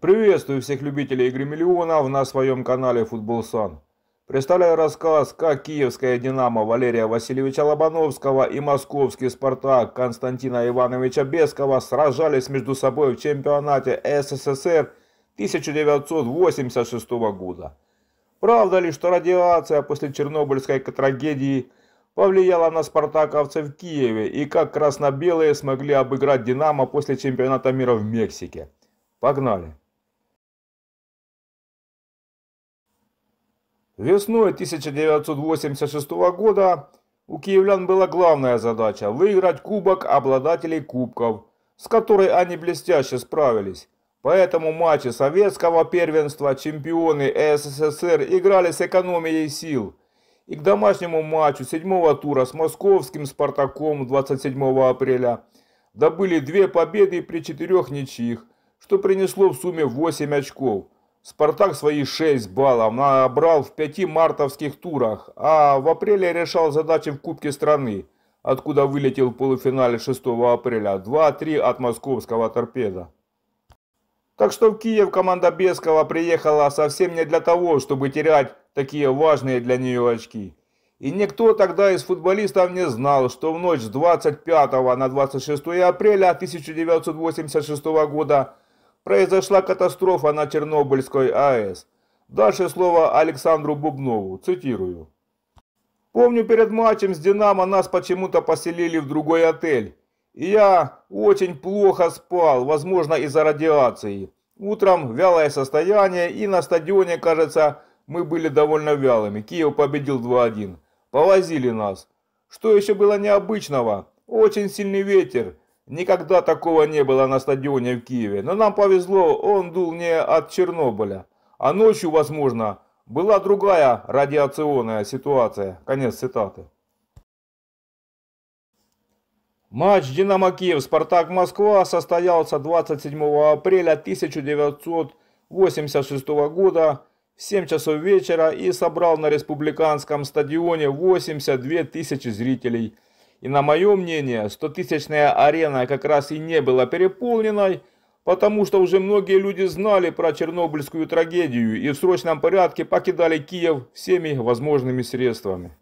Приветствую всех любителей игры миллионов на своем канале Футбол Сан. Представляю рассказ, как киевская «Динамо» Валерия Васильевича Лобановского и московский «Спартак» Константина Ивановича Бескова сражались между собой в чемпионате СССР 1986 года. Правда ли, что радиация после чернобыльской трагедии повлияла на спартаковцев в Киеве и как красно-белые смогли обыграть «Динамо» после чемпионата мира в Мексике? Погнали! Весной 1986 года у киевлян была главная задача – выиграть кубок обладателей кубков, с которой они блестяще справились. Поэтому матчи советского первенства чемпионы СССР играли с экономией сил. И к домашнему матчу седьмого тура с московским «Спартаком» 27 апреля добыли две победы при четырех ничьих, что принесло в сумме 8 очков – Спартак свои 6 баллов набрал в 5 мартовских турах, а в апреле решал задачи в Кубке страны, откуда вылетел в полуфинале 6 апреля 2-3 от московского торпеда. Так что в Киев команда Бескова приехала совсем не для того, чтобы терять такие важные для нее очки. И никто тогда из футболистов не знал, что в ночь с 25 на 26 апреля 1986 года – произошла катастрофа на Чернобыльской АЭС. Дальше слово Александру Бубнову, цитирую. Помню, перед матчем с «Динамо» нас почему-то поселили в другой отель. И я очень плохо спал, возможно, из-за радиации. Утром вялое состояние, и на стадионе, кажется, мы были довольно вялыми. Киев победил 2-1. Повозили нас. Что еще было необычного? Очень сильный ветер. Никогда такого не было на стадионе в Киеве, но нам повезло, он дул не от Чернобыля. А ночью, возможно, была другая радиационная ситуация. Конец цитаты. Матч «Динамо Киев» «Спартак Москва» состоялся 27 апреля 1986 года в 7 часов вечера и собрал на республиканском стадионе 82 тысячи зрителей – и на мое мнение, тысячная арена как раз и не была переполненной, потому что уже многие люди знали про чернобыльскую трагедию и в срочном порядке покидали Киев всеми возможными средствами.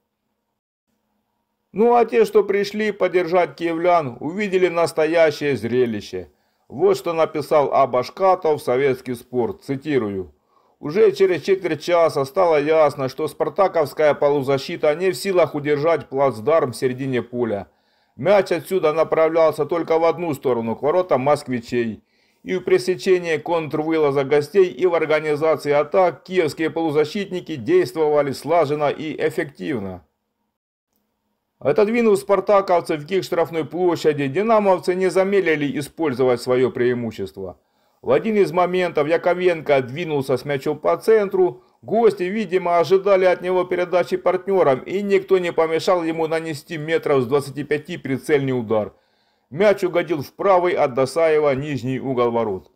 Ну а те, что пришли поддержать киевлян, увидели настоящее зрелище. Вот что написал Абашкатов в «Советский спорт», цитирую. Уже через четверть часа стало ясно, что спартаковская полузащита не в силах удержать плацдарм в середине поля. Мяч отсюда направлялся только в одну сторону, к воротам москвичей. И в пресечении контрвылаза гостей и в организации атак киевские полузащитники действовали слаженно и эффективно. Отодвинув спартаковцев к их штрафной площади, динамовцы не замедлили использовать свое преимущество – в один из моментов Яковенко двинулся с мячом по центру. Гости, видимо, ожидали от него передачи партнерам, и никто не помешал ему нанести метров с 25 прицельный удар. Мяч угодил в правый от Досаева нижний угол ворот.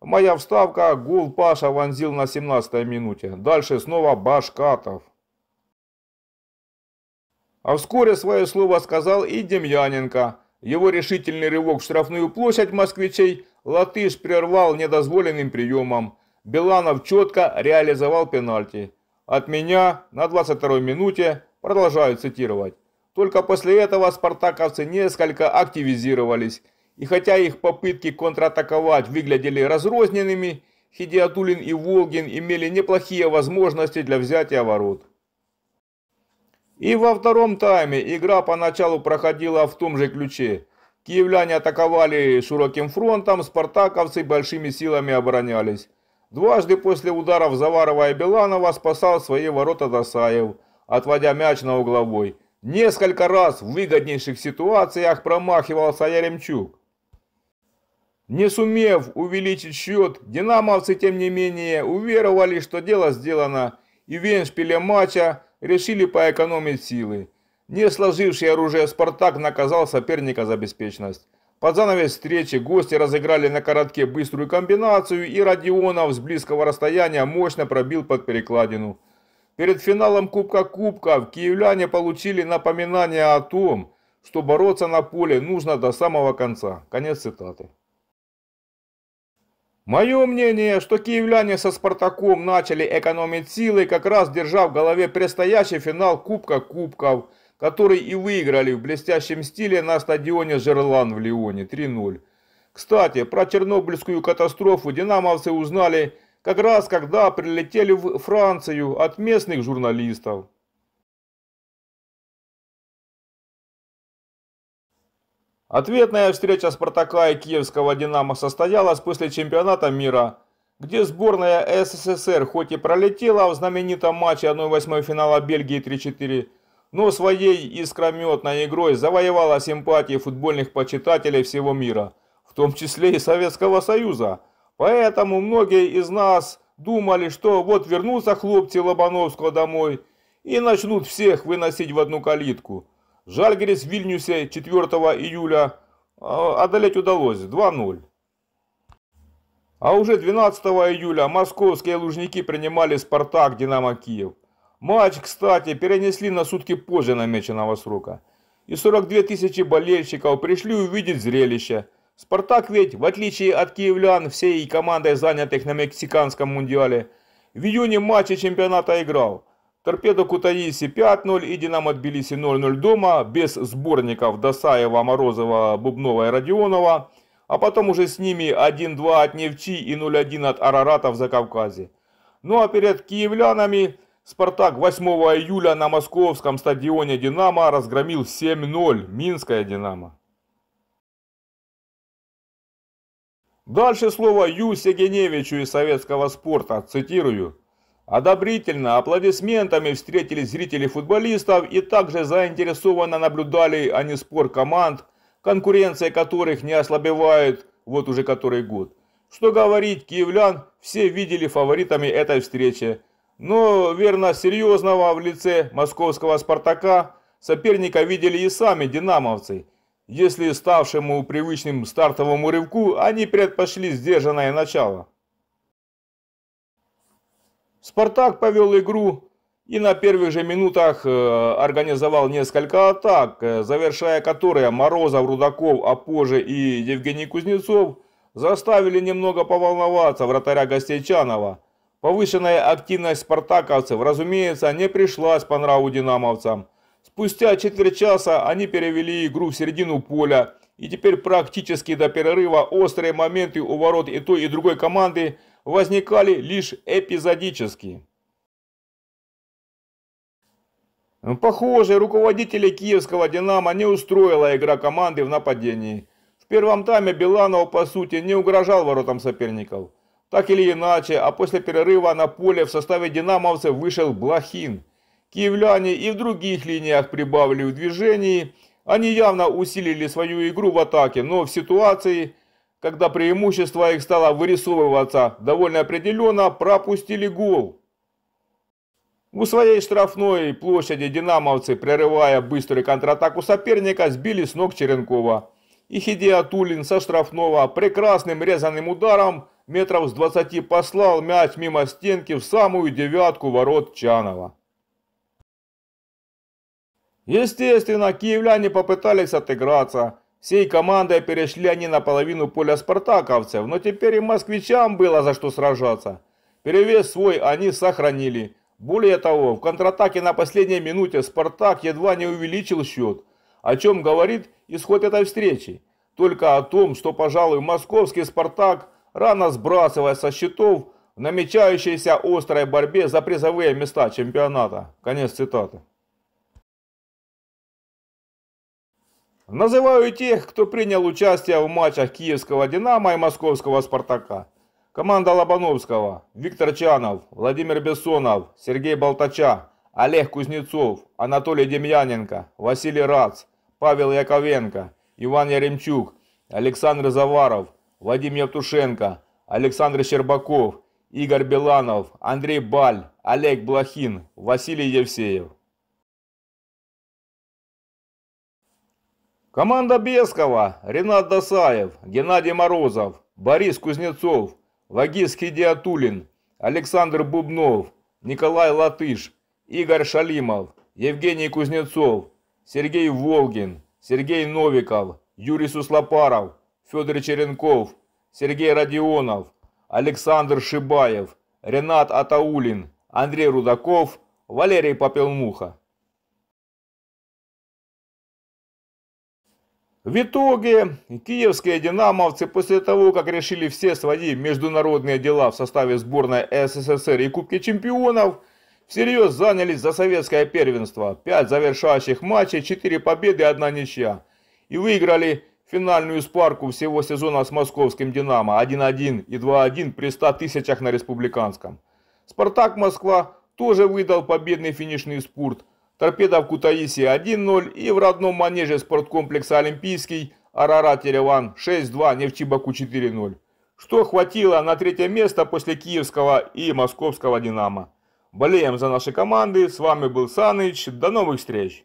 Моя вставка, гол Паша вонзил на 17-й минуте. Дальше снова Башкатов. А вскоре свое слово сказал и Демьяненко. Его решительный рывок в штрафную площадь москвичей – Латыш прервал недозволенным приемом. Беланов четко реализовал пенальти. От меня на 22-й минуте, продолжаю цитировать. Только после этого спартаковцы несколько активизировались. И хотя их попытки контратаковать выглядели разрозненными, Хидиатулин и Волгин имели неплохие возможности для взятия ворот. И во втором тайме игра поначалу проходила в том же ключе. Киевляне атаковали широким фронтом, спартаковцы большими силами оборонялись. Дважды после ударов Заварова и Беланова спасал свои ворота Досаев, отводя мяч на угловой. Несколько раз в выгоднейших ситуациях промахивался Яремчук. Не сумев увеличить счет, динамовцы, тем не менее, уверовали, что дело сделано, и в веншпиле матча решили поэкономить силы. Не сложивший оружие «Спартак» наказал соперника за беспечность. Под занавес встречи гости разыграли на коротке быструю комбинацию, и Родионов с близкого расстояния мощно пробил под перекладину. Перед финалом Кубка Кубков киевляне получили напоминание о том, что бороться на поле нужно до самого конца. Конец цитаты. Мое мнение, что киевляне со Спартаком начали экономить силы, как раз держа в голове предстоящий финал Кубка Кубков – который и выиграли в блестящем стиле на стадионе «Жерлан» в Лионе 3-0. Кстати, про чернобыльскую катастрофу динамовцы узнали как раз когда прилетели в Францию от местных журналистов. Ответная встреча «Спартака» и киевского «Динамо» состоялась после чемпионата мира, где сборная СССР хоть и пролетела в знаменитом матче 1-8 финала Бельгии 3-4, но своей искрометной игрой завоевала симпатии футбольных почитателей всего мира, в том числе и Советского Союза. Поэтому многие из нас думали, что вот вернутся хлопцы Лобановского домой и начнут всех выносить в одну калитку. Жальгерис в Вильнюсе 4 июля а, одолеть удалось 2-0. А уже 12 июля московские лужники принимали «Спартак» «Динамо Киев». Матч, кстати, перенесли на сутки позже намеченного срока. И 42 тысячи болельщиков пришли увидеть зрелище. Спартак ведь, в отличие от киевлян, всей командой занятых на мексиканском мундиале, в июне матче чемпионата играл. Торпедо Кутаиси 5-0 и Динамо Тбилиси 0-0 дома, без сборников Досаева, Морозова, Бубнова и Родионова, а потом уже с ними 1-2 от Невчи и 0-1 от Араратов за Кавказе. Ну а перед киевлянами Спартак 8 июля на московском стадионе «Динамо» разгромил 7-0 Минское «Динамо». Дальше слово Юсе Геневичу из советского спорта, цитирую. Одобрительно аплодисментами встретили зрители футболистов и также заинтересованно наблюдали они спор команд, конкуренция которых не ослабевает вот уже который год. Что говорить, киевлян все видели фаворитами этой встречи – но верно серьезного в лице московского «Спартака» соперника видели и сами «динамовцы», если ставшему привычным стартовому рывку они предпочли сдержанное начало. «Спартак» повел игру и на первых же минутах э, организовал несколько атак, э, завершая которые Морозов, Рудаков, а позже и Евгений Кузнецов заставили немного поволноваться вратаря Гостейчанова – Повышенная активность спартаковцев, разумеется, не пришлась по нраву динамовцам. Спустя четверть часа они перевели игру в середину поля, и теперь практически до перерыва острые моменты у ворот и той, и другой команды возникали лишь эпизодически. Похоже, руководители киевского «Динамо» не устроила игра команды в нападении. В первом тайме Биланов, по сути, не угрожал воротам соперников. Так или иначе, а после перерыва на поле в составе динамовцев вышел Блохин. Киевляне и в других линиях прибавили в движении. Они явно усилили свою игру в атаке, но в ситуации, когда преимущество их стало вырисовываться довольно определенно, пропустили гол. У своей штрафной площади динамовцы, прерывая быструю контратаку соперника, сбили с ног Черенкова. Ихидия Тулин со штрафного прекрасным резаным ударом – метров с двадцати послал мяч мимо стенки в самую девятку ворот Чанова. Естественно, киевляне попытались отыграться. Всей командой перешли они на половину поля спартаковцев, но теперь и москвичам было за что сражаться. Перевес свой они сохранили. Более того, в контратаке на последней минуте «Спартак» едва не увеличил счет, о чем говорит исход этой встречи. Только о том, что, пожалуй, московский «Спартак» рано сбрасывая со счетов в намечающейся острой борьбе за призовые места чемпионата. Конец цитаты. Называю тех, кто принял участие в матчах киевского «Динамо» и московского «Спартака». Команда Лобановского, Виктор Чанов, Владимир Бессонов, Сергей Болтача, Олег Кузнецов, Анатолий Демьяненко, Василий Рац, Павел Яковенко, Иван Яремчук, Александр Заваров – Вадим Евтушенко, Александр Щербаков, Игорь Беланов, Андрей Баль, Олег Блохин, Василий Евсеев. Команда Бескова, Ренат Досаев, Геннадий Морозов, Борис Кузнецов, Вагис Хидиатулин, Александр Бубнов, Николай Латыш, Игорь Шалимов, Евгений Кузнецов, Сергей Волгин, Сергей Новиков, Юрий Суслопаров, Федор Черенков, Сергей Родионов, Александр Шибаев, Ренат Атаулин, Андрей Рудаков, Валерий Попелмуха. В итоге киевские «Динамовцы» после того, как решили все свои международные дела в составе сборной СССР и Кубки чемпионов, всерьез занялись за советское первенство. Пять завершающих матчей, четыре победы, одна ничья. И выиграли финальную спарку всего сезона с московским «Динамо» 1-1 и 2-1 при 100 тысячах на республиканском. «Спартак Москва» тоже выдал победный финишный спорт. «Торпеда» в Кутаисе 1-0 и в родном манеже спорткомплекса «Олимпийский» «Арарат Ереван» 6-2, «Нефтебаку» 4-0. Что хватило на третье место после киевского и московского «Динамо». Болеем за наши команды. С вами был Саныч. До новых встреч!